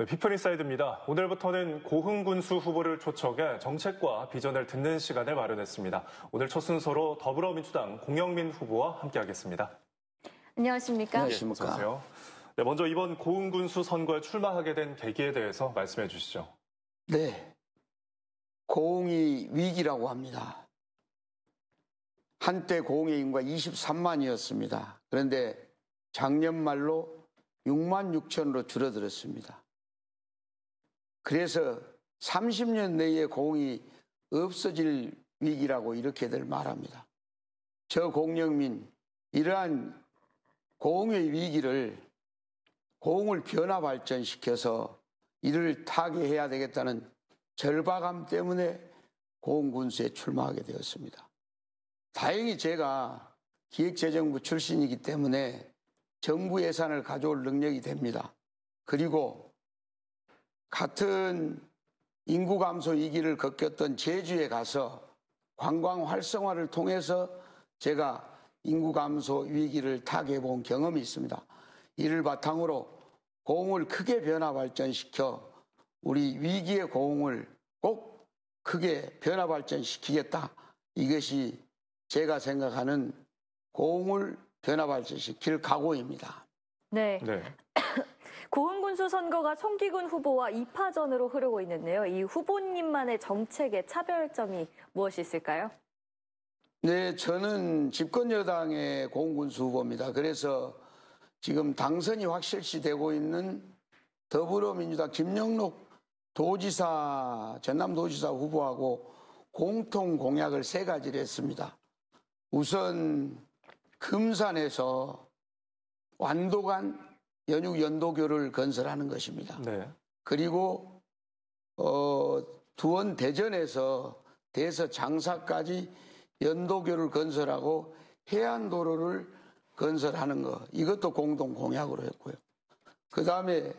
네, 피플 인사이드입니다. 오늘부터는 고흥 군수 후보를 초청해 정책과 비전을 듣는 시간을 마련했습니다. 오늘 첫 순서로 더불어민주당 공영민 후보와 함께하겠습니다. 안녕하십니까? 네, 안녕하십니까? 네, 어서오세요. 네, 먼저 이번 고흥 군수 선거에 출마하게 된 계기에 대해서 말씀해 주시죠. 네. 고흥이 위기라고 합니다. 한때 고흥의 인구가 23만이었습니다. 그런데 작년 말로 6만 6천으로 줄어들었습니다. 그래서 30년 내에 공이 없어질 위기라고 이렇게들 말합니다. 저 공영민, 이러한 공의 위기를 공을 변화 발전시켜서 이를 타개해야 되겠다는 절박함 때문에 공군수에 출마하게 되었습니다. 다행히 제가 기획재정부 출신이기 때문에 정부 예산을 가져올 능력이 됩니다. 그리고 같은 인구 감소 위기를 겪었던 제주에 가서 관광 활성화를 통해서 제가 인구 감소 위기를 타개해 본 경험이 있습니다. 이를 바탕으로 고흥을 크게 변화 발전시켜 우리 위기의 고흥을 꼭 크게 변화 발전시키겠다. 이것이 제가 생각하는 고흥을 변화 발전시킬 각오입니다. 네. 네. 고흥군수 선거가 송기근 후보와 2파전으로 흐르고 있는데요. 이 후보님만의 정책의 차별점이 무엇이 있을까요? 네, 저는 집권여당의 고흥군수 후보입니다. 그래서 지금 당선이 확실시 되고 있는 더불어민주당 김영록 도지사, 전남도지사 후보하고 공통 공약을 세 가지를 했습니다. 우선 금산에서 완도간 연육 연도교를 건설하는 것입니다. 네. 그리고 어, 두원 대전에서 대서 장사까지 연도교를 건설하고 해안도로를 건설하는 것 이것도 공동 공약으로 했고요. 그 다음에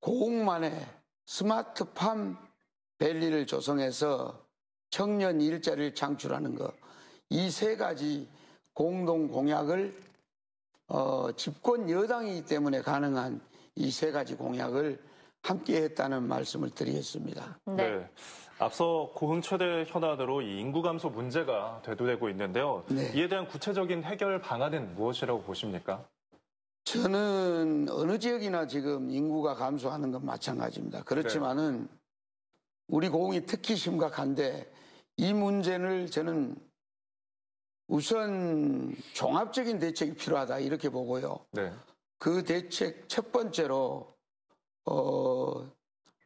고흥만의 스마트팜 밸리를 조성해서 청년 일자리를 창출하는 것 이 세 가지 공동 공약을 어, 집권 여당이기 때문에 가능한 이 세 가지 공약을 함께 했다는 말씀을 드리겠습니다. 네. 네. 앞서 고흥 최대 현안으로 이 인구 감소 문제가 대두되고 있는데요. 네. 이에 대한 구체적인 해결 방안은 무엇이라고 보십니까? 저는 어느 지역이나 지금 인구가 감소하는 건 마찬가지입니다. 그렇지만은 네. 우리 고흥이 특히 심각한데 이 문제를 저는 우선 종합적인 대책이 필요하다 이렇게 보고요. 네. 그 대책 첫 번째로 어,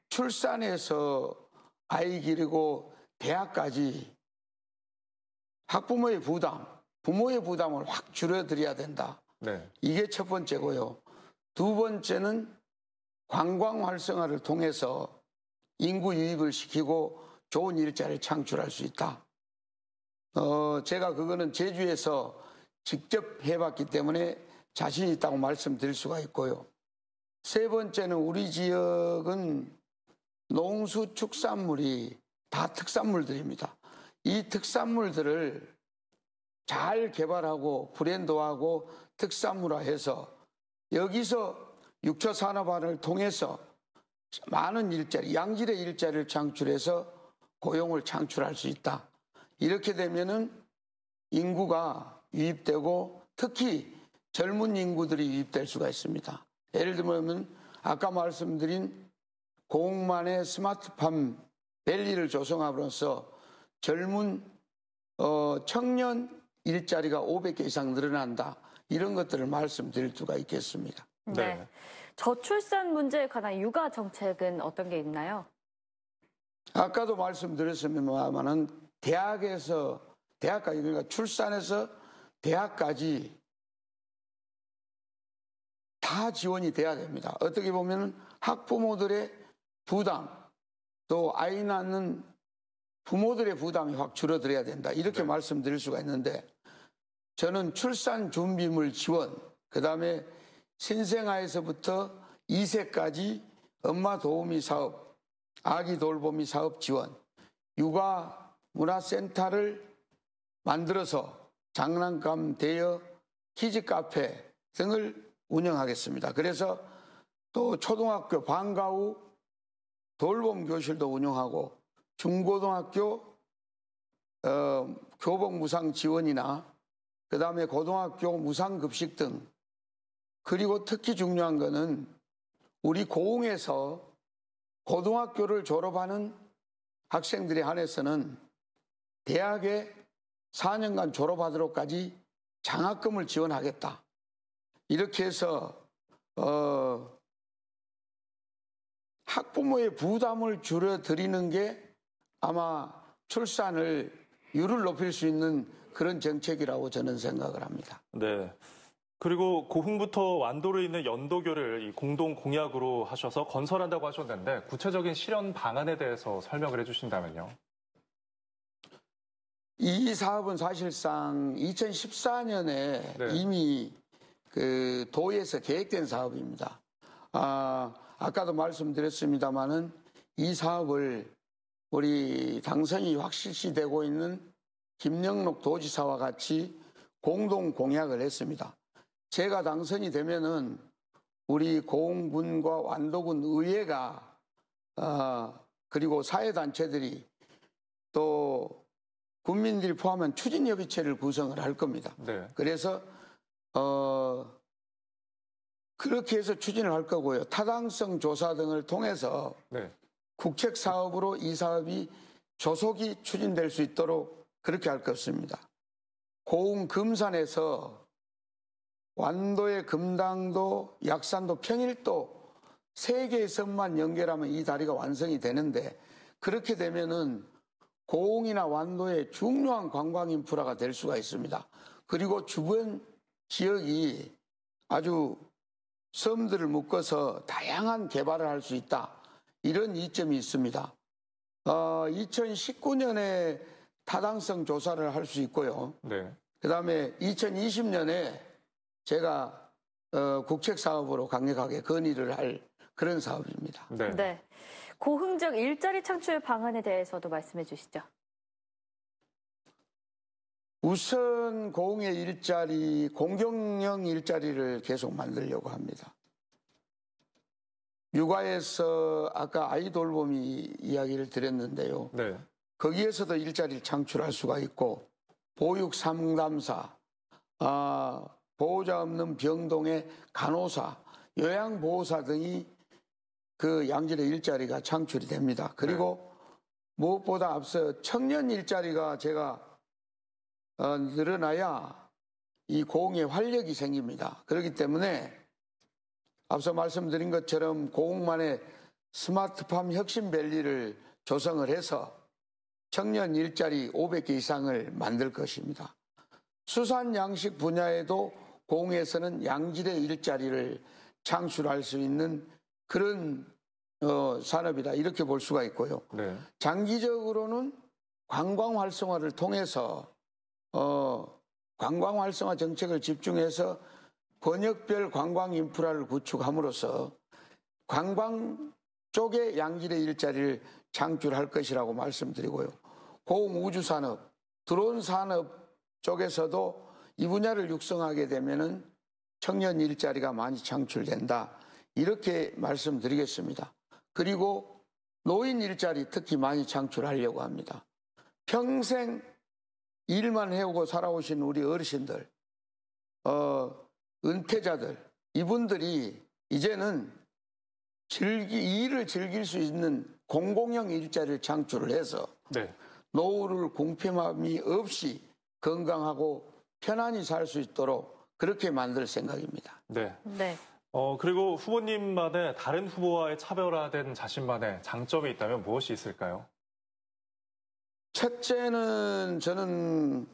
출산에서 아이 기르고 대학까지 학부모의 부담, 부모의 부담을 확 줄여드려야 된다. 네. 이게 첫 번째고요. 두 번째는 관광 활성화를 통해서 인구 유입을 시키고 좋은 일자리를 창출할 수 있다. 어, 제가 그거는 제주에서 직접 해봤기 때문에 자신 있다고 말씀드릴 수가 있고요. 세 번째는 우리 지역은 농수 축산물이 다 특산물들입니다. 이 특산물들을 잘 개발하고 브랜드화하고 특산물화해서 여기서 6차 산업화를 통해서 많은 일자리, 양질의 일자리를 창출해서 고용을 창출할 수 있다. 이렇게 되면은 인구가 유입되고 특히 젊은 인구들이 유입될 수가 있습니다. 예를 들면 아까 말씀드린 공만의 스마트팜 밸리를 조성함으로써 젊은 어, 청년 일자리가 500개 이상 늘어난다. 이런 것들을 말씀드릴 수가 있겠습니다. 네. 네. 저출산 문제에 관한 육아 정책은 어떤 게 있나요? 아까도 말씀드렸습니다만은 대학에서 대학까지 그러니까 출산에서 대학까지 다 지원이 돼야 됩니다. 어떻게 보면 학부모들의 부담 또 아이 낳는 부모들의 부담이 확 줄어들어야 된다. 이렇게 네. 말씀드릴 수가 있는데 저는 출산 준비물 지원, 그 다음에 신생아에서부터 2세까지 엄마 도우미 사업, 아기 돌보미 사업 지원, 육아 문화센터를 만들어서 장난감 대여 키즈 카페 등을 운영하겠습니다. 그래서 또 초등학교 방과후 돌봄 교실도 운영하고 중고등학교 어, 교복 무상 지원이나 그 다음에 고등학교 무상 급식 등 그리고 특히 중요한 것은 우리 고흥에서 고등학교를 졸업하는 학생들에 한해서는 대학에 4년간 졸업하도록까지 장학금을 지원하겠다. 이렇게 해서 어, 학부모의 부담을 줄여드리는 게 아마 출산을 유를 높일 수 있는 그런 정책이라고 저는 생각을 합니다. 네. 그리고 고흥부터 그 완도로있는 연도교를 공동 공약으로 하셔서 건설한다고 하셨는데 구체적인 실현 방안에 대해서 설명을 해주신다면요. 이 사업은 사실상 2014년에 네. 이미 그 도에서 계획된 사업입니다. 아, 아까도 말씀드렸습니다만은 이 사업을 우리 당선이 확실시 되고 있는 김영록 도지사와 같이 공동 공약을 했습니다. 제가 당선이 되면은 우리 고흥군과 완도군 의회가 어, 그리고 사회단체들이 또 국민들이 포함한 추진협의체를 구성을 할 겁니다. 네. 그래서 어 그렇게 해서 추진을 할 거고요. 타당성 조사 등을 통해서 네. 국책 사업으로 이 사업이 조속히 추진될 수 있도록 그렇게 할 것입니다. 고흥 금산에서 완도의 금당도, 약산도, 평일도 세 개의 섬만 연결하면 이 다리가 완성이 되는데 그렇게 되면은 고흥이나 완도의 중요한 관광 인프라가 될 수가 있습니다. 그리고 주변 지역이 아주 섬들을 묶어서 다양한 개발을 할 수 있다. 이런 이점이 있습니다. 어, 2019년에 타당성 조사를 할 수 있고요. 네. 그 다음에 2020년에 제가 어, 국책 사업으로 강력하게 건의를 할 그런 사업입니다. 네. 네. 고흥적 일자리 창출 방안에 대해서도 말씀해 주시죠. 우선 고흥의 일자리, 공경형 일자리를 계속 만들려고 합니다. 육아에서 아까 아이 돌봄이 이야기를 드렸는데요. 네. 거기에서도 일자리를 창출할 수가 있고 보육 상담사, 아, 보호자 없는 병동의 간호사, 요양보호사 등이 그 양질의 일자리가 창출이 됩니다. 그리고 네. 무엇보다 앞서 청년 일자리가 제가 어, 늘어나야 이 고흥에 활력이 생깁니다. 그렇기 때문에 앞서 말씀드린 것처럼 고흥만의 스마트팜 혁신밸리를 조성을 해서 청년 일자리 500개 이상을 만들 것입니다. 수산 양식 분야에도 공에서는 양질의 일자리를 창출할 수 있는 그런 어, 산업이다 이렇게 볼 수가 있고요. 네. 장기적으로는 관광 활성화를 통해서 어, 관광 활성화 정책을 집중해서 권역별 관광 인프라를 구축함으로써 관광 쪽에 양질의 일자리를 창출할 것이라고 말씀드리고요. 고음 우주 산업, 드론 산업 쪽에서도 이 분야를 육성하게 되면은 청년 일자리가 많이 창출된다. 이렇게 말씀드리겠습니다. 그리고 노인 일자리 특히 많이 창출하려고 합니다. 평생 일만 해오고 살아오신 우리 어르신들, 어, 은퇴자들, 이분들이 이제는 즐기, 일을 즐길 수 있는 공공형 일자리를 창출을 해서 네. 노후를 공평함이 없이 건강하고 편안히 살 수 있도록 그렇게 만들 생각입니다. 네. 네. 어, 그리고 후보님만의 다른 후보와의 차별화된 자신만의 장점이 있다면 무엇이 있을까요? 첫째는 저는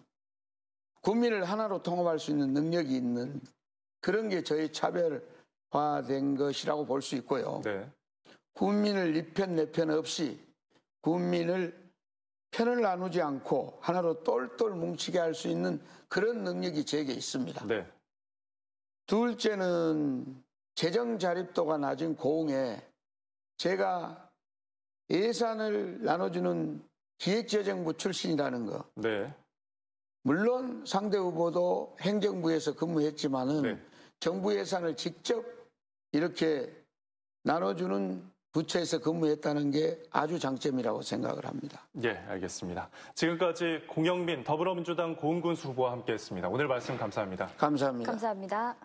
국민을 하나로 통합할 수 있는 능력이 있는 그런 게 저의 차별화된 것이라고 볼 수 있고요. 네. 국민을 이 편 내 편 없이 국민을 편을 나누지 않고 하나로 똘똘 뭉치게 할 수 있는 그런 능력이 제게 있습니다. 네. 둘째는 재정 자립도가 낮은 고흥에 제가 예산을 나눠주는 기획재정부 출신이라는 거. 네. 물론 상대 후보도 행정부에서 근무했지만은 네. 정부 예산을 직접 이렇게 나눠주는 부처에서 근무했다는 게 아주 장점이라고 생각을 합니다. 예, 알겠습니다. 지금까지 공영민 더불어민주당 고은군 후보와 함께했습니다. 오늘 말씀 감사합니다. 감사합니다. 감사합니다.